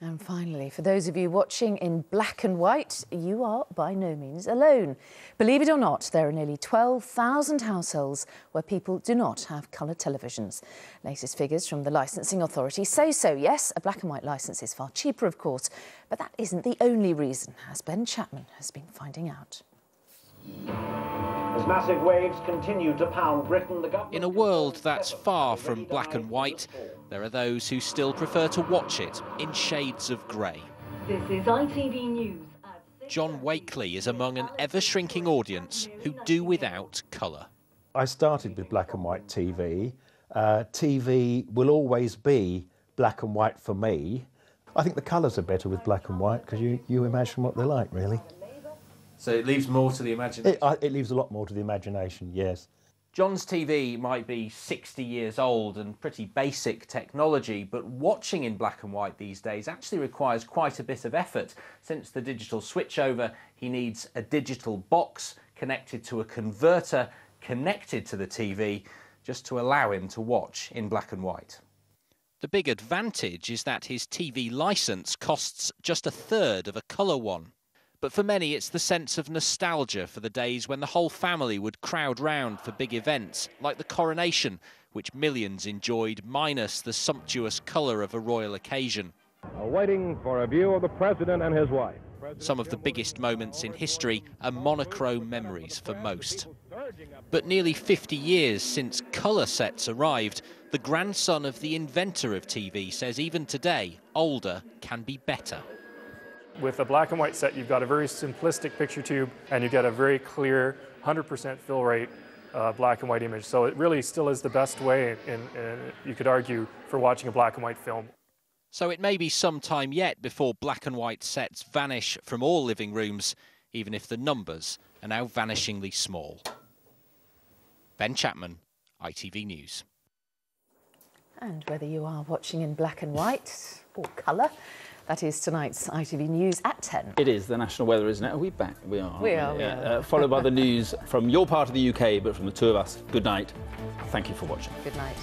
And finally, for those of you watching in black and white, you are by no means alone. Believe it or not, there are nearly 12,000 households where people do not have colour televisions. Latest figures from the licensing authority say so. Yes, a black and white licence is far cheaper, of course, but that isn't the only reason, as Ben Chapman has been finding out. As massive waves continue to pound Britain, the government... In a world that's far from black and white, there are those who still prefer to watch it in shades of grey. This is ITV News. John Wakeley is among an ever-shrinking audience who do without colour. I started with black and white TV. Uh, TV will always be black and white for me. I think the colours are better with black and white because you, you imagine what they're like, really. So it leaves more to the imagination. It, uh, it leaves a lot more to the imagination, yes. John's TV might be 60 years old and pretty basic technology, but watching in black and white these days actually requires quite a bit of effort. Since the digital switchover, he needs a digital box connected to a converter connected to the TV just to allow him to watch in black and white. The big advantage is that his TV license costs just a third of a colour one. But for many, it's the sense of nostalgia for the days when the whole family would crowd round for big events, like the coronation, which millions enjoyed, minus the sumptuous colour of a royal occasion. Waiting for a view of the president and his wife. Some of the biggest moments in history are monochrome memories for most. But nearly 50 years since colour sets arrived, the grandson of the inventor of TV says even today, older can be better with a black and white set, you've got a very simplistic picture tube and you get a very clear 100% fill rate uh, black and white image. So it really still is the best way, in, in, you could argue, for watching a black and white film. So it may be some time yet before black and white sets vanish from all living rooms, even if the numbers are now vanishingly small. Ben Chapman, ITV News. And whether you are watching in black and white or colour, that is tonight's ITV News at 10. It is the national weather, isn't it? Are we back? We are. We are. We? Yeah. Uh, followed by the news from your part of the UK, but from the two of us. Good night. Thank you for watching. Good night.